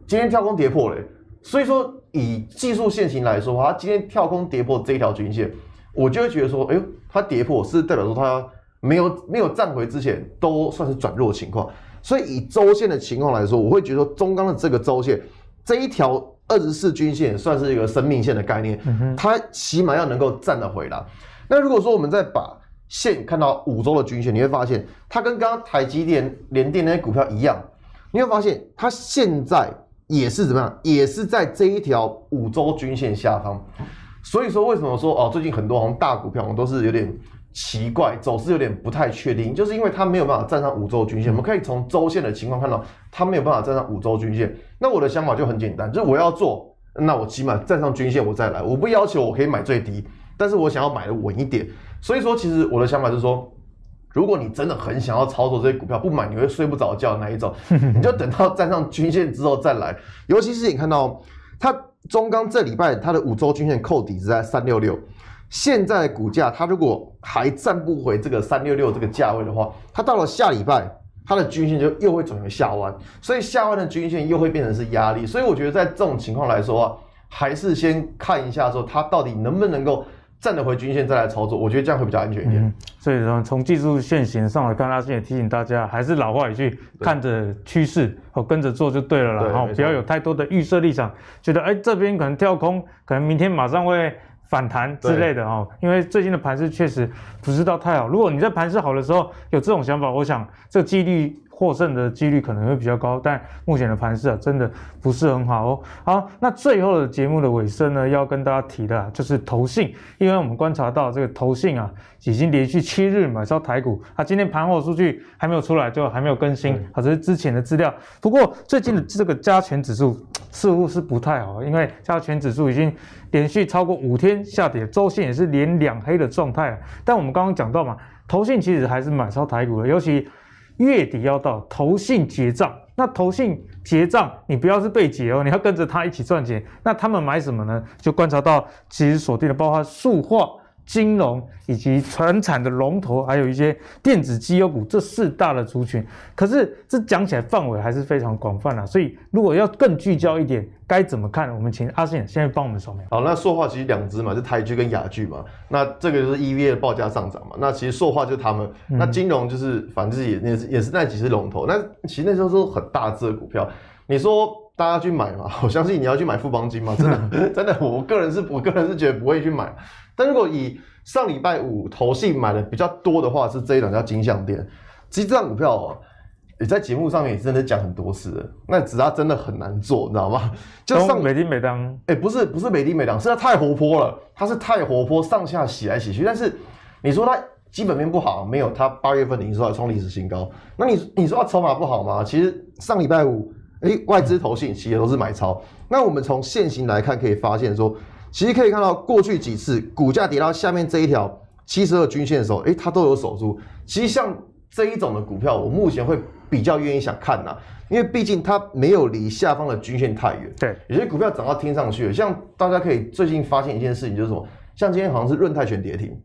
Speaker 2: 今天跳空跌破了。所以说以技术线型来说，它今天跳空跌破这一条均线，我就会觉得说，哎，它跌破是代表说它没有没有站回之前都算是转弱情况。所以以周线的情况来说，我会觉得说中钢的这个周线这一条二十四均线算是一个生命线的概念，它起码要能够站得回来。那如果说我们再把线看到五周的均线，你会发现它跟刚刚台积电、联电那些股票一样，你会发现它现在也是怎么样，也是在这一条五周均线下方。所以说，为什么说哦，最近很多红大股票我们都是有点奇怪，走势有点不太确定，就是因为它没有办法站上五周均线。我们可以从周线的情况看到，它没有办法站上五周均线。那我的想法就很简单，就是我要做，那我起码站上均线，我再来，我不要求我可以买最低。但是我想要买的稳一点，所以说其实我的想法就是说，如果你真的很想要操作这些股票，不买你会睡不着觉那一种，你就等到站上均线之后再来。尤其是你看到它中钢这礼拜它的五周均线扣底是在三六六，现在股价它如果还站不回这个三六六这个价位的话，它到了下礼拜它的均线就又会转为下弯，所以下弯的均线又会变成是压力。所以我觉得在这种情况来说，还是先看一下说它到底能不能够。站得回均线再来操作，我觉得这样会比较安全一点。
Speaker 1: 所以说，从技术线型上来看，阿信也提醒大家，还是老话一句，看着趋势和跟着做就对了啦。哦，不要有太多的预设立场，觉得哎这边可能跳空，可能明天马上会反弹之类的哦。因为最近的盘势确实不知道太好。如果你在盘势好的时候有这种想法，我想这个几率。获胜的几率可能会比较高，但目前的盘势啊，真的不是很好哦。好，那最后的节目的尾声呢，要跟大家提的，就是投信，因为我们观察到这个投信啊，已经连续七日买超台股。啊，今天盘后数据还没有出来，就还没有更新，好，这是之前的资料。不过最近的这个加权指数似乎是不太好，因为加权指数已经连续超过五天下跌，周线也是连两黑的状态啊。但我们刚刚讲到嘛，投信其实还是买超台股的，尤其。月底要到投信结账，那投信结账，你不要是被结哦，你要跟着他一起赚钱。那他们买什么呢？就观察到，其实锁定了包含数化。金融以及船产的龙头，还有一些电子基优股这四大的族群，可是这讲起来范围还是非常广泛啊，所以如果要更聚焦一点，该怎么看？我们请阿信先帮我们说明。
Speaker 2: 好，那塑化其实两只嘛，就台剧跟雅剧嘛，那这个就是 E V a 的报价上涨嘛，那其实塑化就他们，那金融就是反正也也也是那几只龙头，那其实那都是很大只的股票，你说。大家去买嘛！我相信你要去买富邦金嘛？真的，真的，我个人是我个人是觉得不会去买。但如果以上礼拜五投信买的比较多的话，是这一种叫金项店。其实这张股票你在节目上面也真的讲很多次。那纸它真的很难做，你知道吗？就上美丁美当，哎，不是不是美丁美当，是它太活泼了，它是太活泼，上下洗来洗去。但是你说它基本面不好，没有，它八月份的时候还创历史新高。那你你说它筹码不好吗？其实上礼拜五。哎，外资投信其实都是买超。那我们从现形来看，可以发现说，其实可以看到过去几次股价跌到下面这一条七十二均线的时候，哎，它都有守住。其实像这一种的股票，我目前会比较愿意想看呐，因为毕竟它没有离下方的均线太远。对，有些股票涨到天上去，了，像大家可以最近发现一件事情，就是什么？像今天好像是润泰全跌停，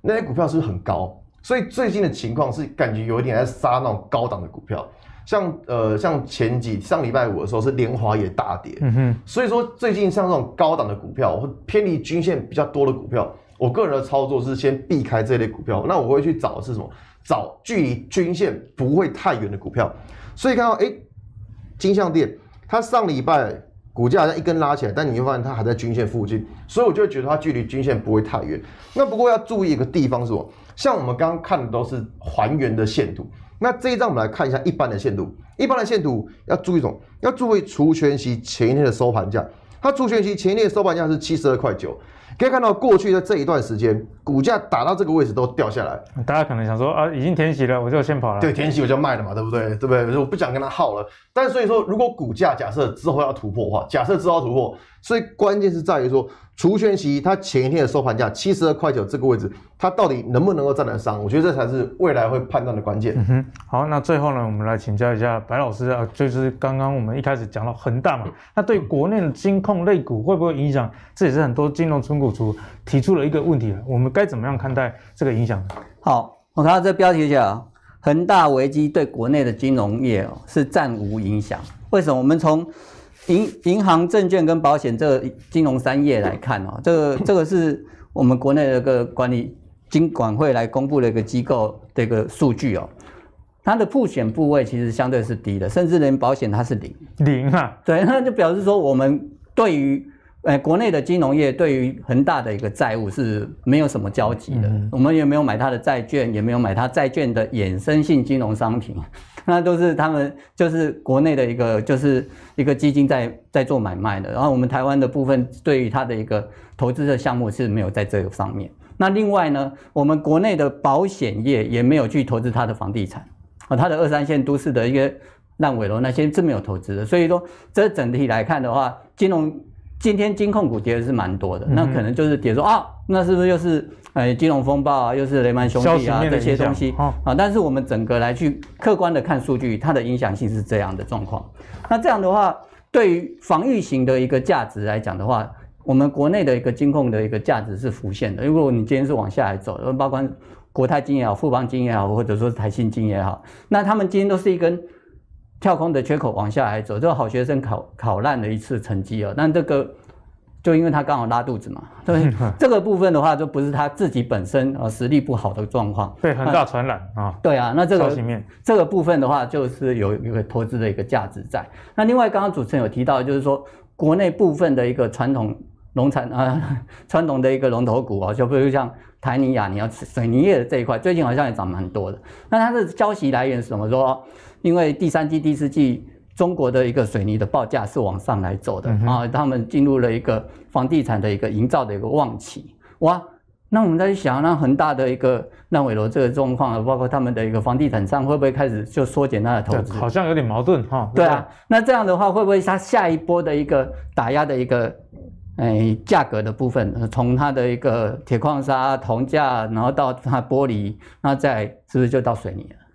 Speaker 2: 那些股票是不是很高？所以最近的情况是感觉有一点在杀那种高档的股票。像呃，像前几上礼拜五的时候是联华也大跌，嗯哼，所以说最近像这种高档的股票或偏离均线比较多的股票，我个人的操作是先避开这类股票。那我会去找的是什么？找距离均线不会太远的股票。所以看到哎，金像店，它上礼拜股价好像一根拉起来，但你会发现它还在均线附近，所以我就觉得它距离均线不会太远。那不过要注意一个地方是什么？像我们刚刚看的都是还原的线图。那这一张我们来看一下一般的线图，一般的线图要注意什么？要注意除权息前一天的收盘价，它除权息前一天的收盘价是七十二块九，可以看到过去的这一段时间，股价打到这个位置都掉下来。
Speaker 1: 大家可能想说啊，已经填息了，我就先跑了。对，填息我就
Speaker 2: 卖了嘛，对不对？对不对？我不想跟他耗了。但所以说，如果股价假设之后要突破的话，假设之后突破。所以关键是在于说，除权期它前一天的收盘价七十二块九这个位置，它到底能不能够站得上？我觉得这才是未来会判断的关键。嗯哼，好，那最后呢，我们来
Speaker 1: 请教一下白老师啊，就是刚刚我们一开始讲到恒大嘛，那对国内的金控类股会不会影响？这也是很多金融村股族提出了一个问题，我们该怎么样看待
Speaker 3: 这个影响？好，我看到这标题写了恒大危机对国内的金融业是暂无影响，为什么？我们从银银行、证券跟保险这个金融三业来看哦，这个 这个是我们国内的一个管理金管会来公布的一个机构的一个数据哦，它的复选部位其实相对是低的，甚至连保险它是零零啊，对，那就表示说我们对于。哎，国内的金融业对于恒大的一个债务是没有什么交集的。我们也没有买它的债券，也没有买它债券的衍生性金融商品。那都是他们就是国内的一个就是一个基金在在做买卖的。然后我们台湾的部分对于它的一个投资的项目是没有在这个方面。那另外呢，我们国内的保险业也没有去投资它的房地产啊，它的二三线都市的一个烂尾楼那些是没有投资的。所以说，这整体来看的话，金融。今天金控股跌的是蛮多的，那可能就是跌说啊，那是不是又是呃金融风暴啊，又是雷曼兄弟啊这些东西啊？但是我们整个来去客观的看数据，它的影响性是这样的状况。那这样的话，对于防御型的一个价值来讲的话，我们国内的一个金控的一个价值是浮现的。如果你今天是往下来走，包括国泰金也好、富邦金也好，或者说台新金也好，那他们今天都是一根。跳空的缺口往下来走，这个好学生考考烂了一次成绩哦。但这个就因为他刚好拉肚子嘛，对，这个部分的话，就不是他自己本身呃实力不好的状况，对，很大传染啊，对啊。那这个这个部分的话，就是有一个投资的一个价值在。那另外刚刚主持人有提到，就是说国内部分的一个传统农产啊，传统的一个龙头股啊，就比如像台泥亚，你要水泥业的这一块，最近好像也涨蛮多的。那它的消息来源是什么？说？因为第三季、第四季，中国的一个水泥的报价是往上来走的啊，他们进入了一个房地产的一个营造的一个旺期。哇，那我们在想，那恒大的一个烂尾楼这个状况，包括他们的一个房地产商会不会开始就缩减他的投资？好像
Speaker 1: 有点矛盾哈。
Speaker 3: 对啊，那这样的话，会不会他下一波的一个打压的一个诶价格的部分，从他的一个铁矿砂、铜价，然后到他玻璃，那再是不是就到水泥了？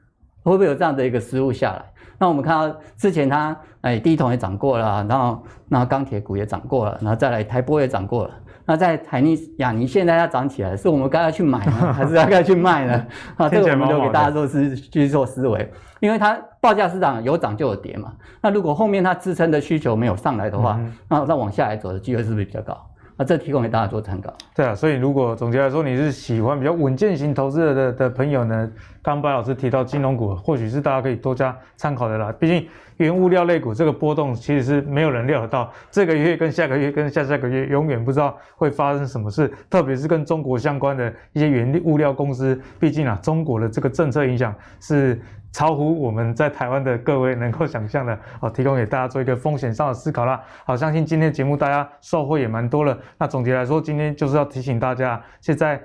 Speaker 3: 会不会有这样的一个思路下来？那我们看到之前它，哎，一桶也涨过了，然后，然后钢铁股也涨过了，然后再来台玻也涨过了，那在海尼亚尼现在要涨起来，是我们该要去买呢，还是该去卖呢？啊，这个我们都给大家做思去做思维，因为它报价是涨，有涨就有跌嘛。那如果后面它支撑的需求没有上来的话，那再往下来走的机会是不是比较高？这提供给大家做参考。
Speaker 1: 对啊，所以如果总结来说，你是喜欢比较稳健型投资的的朋友呢，刚白老师提到金融股，或许是大家可以多加参考的啦。毕竟原物料类股这个波动，其实是没有人料得到，这个月跟下个月跟下下个月永远不知道会发生什么事，特别是跟中国相关的一些原物料公司，毕竟啊，中国的这个政策影响是。超乎我们在台湾的各位能够想象的哦，提供给大家做一个风险上的思考啦。好，相信今天节目大家收获也蛮多了。那总结来说，今天就是要提醒大家，现在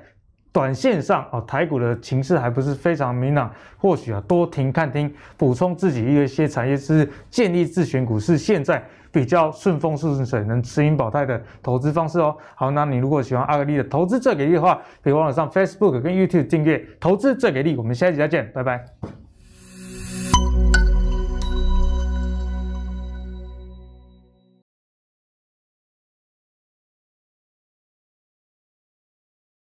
Speaker 1: 短线上哦，台股的情势还不是非常明朗，或许啊多停看听，补充自己一些产业是建立自选股是现在比较顺风顺水、能吃盈保泰的投资方式哦。好，那你如果喜欢阿力的投资最给力的话，可以网上 Facebook 跟 YouTube 订阅投资最给力。我们下一集再见，拜拜。